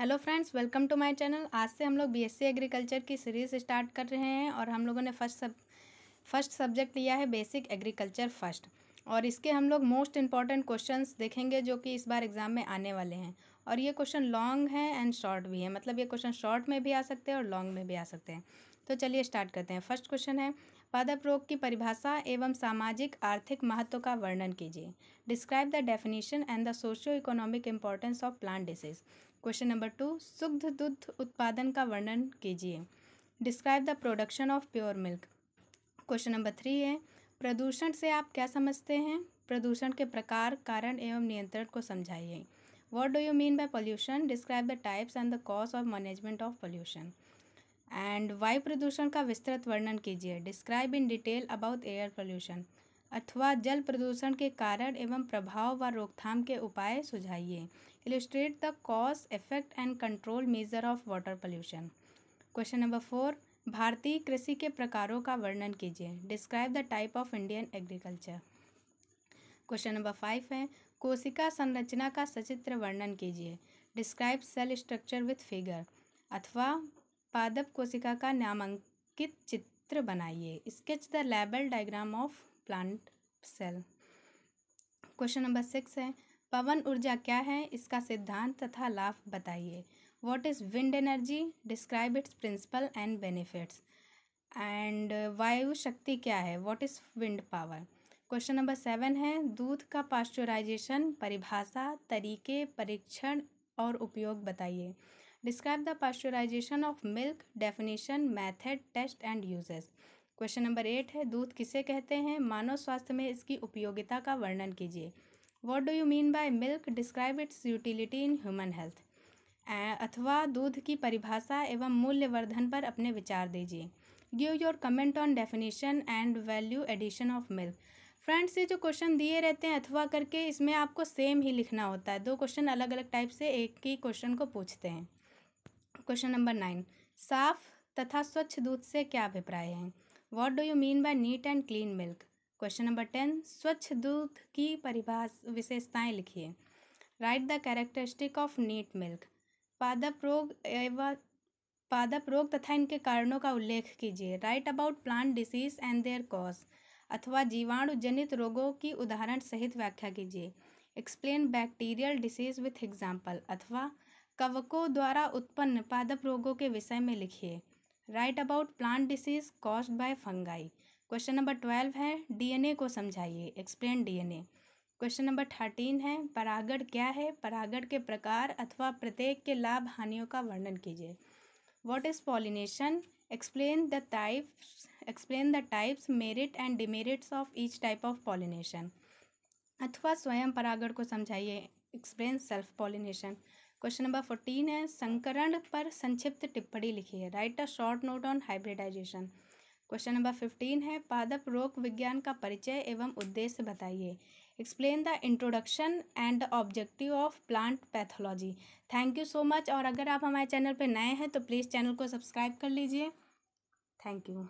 hello friends welcome to my channel आज से हम लोग बीएससी एग्रीकल्चर की सीरीज़ स्टार्ट कर रहे हैं और हम लोगों ने फर्स्ट सब फर्स्ट सब्जेक्ट लिया है बेसिक एग्रीकल्चर फर्स्ट और इसके हम लोग मोस्ट इंपॉर्टेंट क्वेश्चंस देखेंगे जो कि इस बार एग्ज़ाम में आने वाले हैं और ये क्वेश्चन लॉन्ग है एंड शॉर्ट भी है मतलब ये क्वेश्चन शॉर्ट में भी आ सकते हैं और लॉन्ग में भी आ सकते हैं तो चलिए स्टार्ट करते हैं फर्स्ट क्वेश्चन है पादप रोग की परिभाषा एवं सामाजिक आर्थिक महत्व का वर्णन कीजिए describe the definition and the socio economic importance of plant disease question number two शुद्ध दुग्ध उत्पादन का वर्णन कीजिए describe the production of pure milk question number three है प्रदूषण से आप क्या समझते हैं प्रदूषण के प्रकार कारण एवं नियंत्रण को समझाइए what do you mean by pollution describe the types and the cause of management of pollution and वायु प्रदूषण का विस्तृत वर्णन कीजिए describe in detail about air pollution अथवा जल प्रदूषण के कारण एवं प्रभाव व रोकथाम के उपाय सुझाइए illustrate the cause effect and control measure of water pollution question number four भारतीय कृषि के प्रकारों का वर्णन कीजिए describe the type of Indian agriculture question number five है कोशिका संरचना का सचित्र वर्णन कीजिए describe cell structure with figure अथवा पादप कोशिका का नामांकित चित्र बनाइए sketch the label diagram of plant cell question number six है पवन ऊर्जा क्या है इसका सिद्धांत तथा लाभ बताइए what is wind energy describe its principle and benefits and वायु शक्ति क्या है what is wind power question number seven है दूध का पास्चुराइजेशन परिभाषा तरीके परीक्षण और उपयोग बताइए describe the pasteurisation of milk definition method test and uses question number eight है दूध किसे कहते हैं मानव स्वास्थ्य में इसकी उपयोगिता का वर्णन कीजिए what do you mean by milk describe its utility in human health अथवा दूध की परिभाषा एवं मूल्यवर्धन पर अपने विचार दीजिए give your comment on definition and value addition of milk friends ये जो क्वेश्चन दिए रहते हैं अथवा करके इसमें आपको सेम ही लिखना होता है दो क्वेश्चन अलग अलग टाइप से एक ही क्वेश्चन को पूछते हैं क्वेश्चन नंबर नाइन साफ तथा स्वच्छ दूध से क्या अभिप्राय हैं what do you mean by neat and clean milk question number ten स्वच्छ दूध की परिभाष विशेषताएं लिखिए write the characteristic of neat milk पादप रोग एवं पादप रोग तथा इनके कारणों का उल्लेख कीजिए write about plant disease and their cause अथवा जीवाणु जनित रोगों की उदाहरण सहित व्याख्या कीजिए explain bacterial disease with example अथवा कवकों द्वारा उत्पन्न पादप रोगों के विषय में लिखिए write about plant disease caused by fungi question number twelve है डीएनए को समझाइए explain DNA question number thirteen है परागण क्या है परागण के प्रकार अथवा प्रत्येक के लाभ हानियों का वर्णन कीजिए what is pollination explain the types explain the types merit and demerits of each type of pollination अथवा स्वयं परागण को समझाइए explain self pollination question number fourteen है संकरण पर संक्षिप्त टिप्पणी लिखी है write a short note on hybridisation question number fifteen है पादप रोग विज्ञान का परिचय एवं उद्देश्य बताइए explain the introduction and objective of plant pathology thank you so much और अगर आप हमारे चैनल पर नए हैं तो प्लीज़ चैनल को सब्सक्राइब कर लीजिए थैंक यू